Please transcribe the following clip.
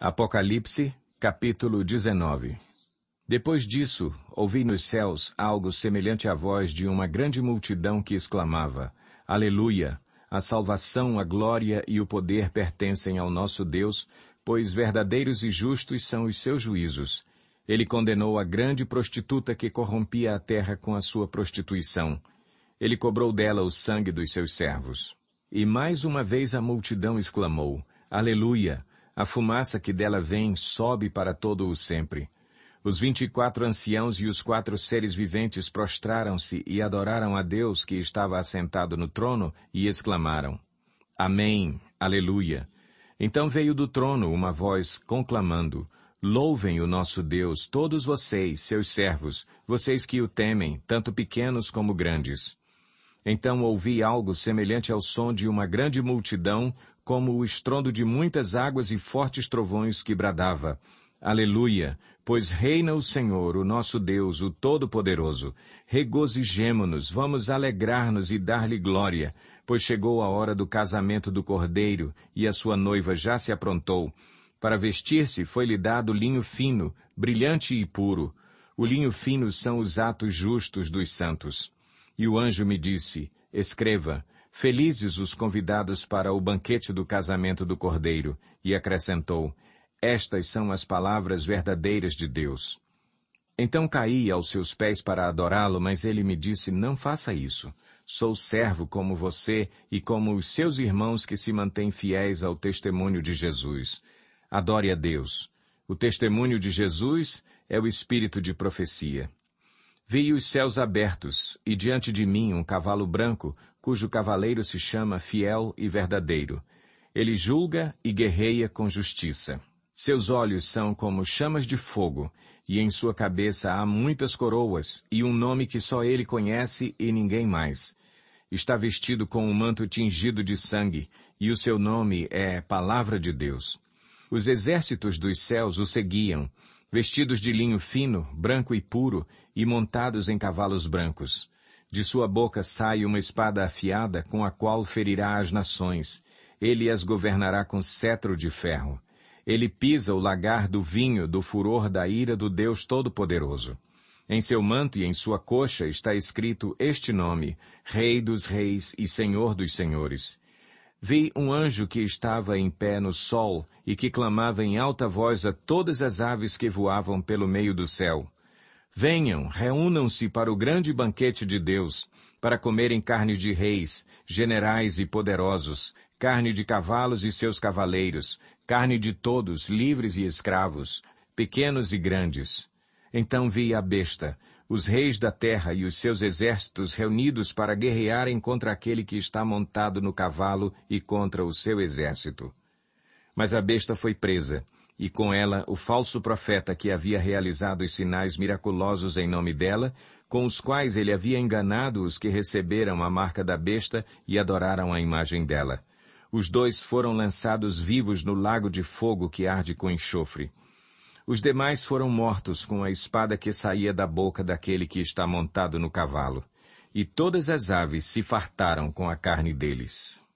Apocalipse, capítulo 19 Depois disso, ouvi nos céus algo semelhante à voz de uma grande multidão que exclamava, Aleluia! A salvação, a glória e o poder pertencem ao nosso Deus, pois verdadeiros e justos são os seus juízos. Ele condenou a grande prostituta que corrompia a terra com a sua prostituição. Ele cobrou dela o sangue dos seus servos. E mais uma vez a multidão exclamou, Aleluia! A fumaça que dela vem sobe para todo o sempre. Os vinte e quatro anciãos e os quatro seres viventes prostraram-se e adoraram a Deus que estava assentado no trono e exclamaram, Amém, Aleluia. Então veio do trono uma voz conclamando, Louvem o nosso Deus, todos vocês, seus servos, vocês que o temem, tanto pequenos como grandes. Então ouvi algo semelhante ao som de uma grande multidão, como o estrondo de muitas águas e fortes trovões que bradava. Aleluia! Pois reina o Senhor, o nosso Deus, o Todo-Poderoso. Regozijemo-nos, vamos alegrar-nos e dar-lhe glória, pois chegou a hora do casamento do Cordeiro, e a sua noiva já se aprontou. Para vestir-se foi-lhe dado linho fino, brilhante e puro. O linho fino são os atos justos dos santos. E o anjo me disse, escreva, felizes os convidados para o banquete do casamento do cordeiro, e acrescentou, estas são as palavras verdadeiras de Deus. Então caí aos seus pés para adorá-lo, mas ele me disse, não faça isso. Sou servo como você e como os seus irmãos que se mantêm fiéis ao testemunho de Jesus. Adore a Deus. O testemunho de Jesus é o espírito de profecia. Vi os céus abertos, e diante de mim um cavalo branco, cujo cavaleiro se chama Fiel e Verdadeiro. Ele julga e guerreia com justiça. Seus olhos são como chamas de fogo, e em sua cabeça há muitas coroas, e um nome que só ele conhece e ninguém mais. Está vestido com um manto tingido de sangue, e o seu nome é Palavra de Deus. Os exércitos dos céus o seguiam, vestidos de linho fino, branco e puro, e montados em cavalos brancos. De sua boca sai uma espada afiada com a qual ferirá as nações. Ele as governará com cetro de ferro. Ele pisa o lagar do vinho do furor da ira do Deus Todo-Poderoso. Em seu manto e em sua coxa está escrito este nome, Rei dos Reis e Senhor dos Senhores vi um anjo que estava em pé no sol e que clamava em alta voz a todas as aves que voavam pelo meio do céu. Venham, reúnam-se para o grande banquete de Deus, para comerem carne de reis, generais e poderosos, carne de cavalos e seus cavaleiros, carne de todos, livres e escravos, pequenos e grandes. Então vi a besta, os reis da terra e os seus exércitos reunidos para guerrearem contra aquele que está montado no cavalo e contra o seu exército. Mas a besta foi presa, e com ela o falso profeta que havia realizado os sinais miraculosos em nome dela, com os quais ele havia enganado os que receberam a marca da besta e adoraram a imagem dela. Os dois foram lançados vivos no lago de fogo que arde com enxofre. Os demais foram mortos com a espada que saía da boca daquele que está montado no cavalo, e todas as aves se fartaram com a carne deles.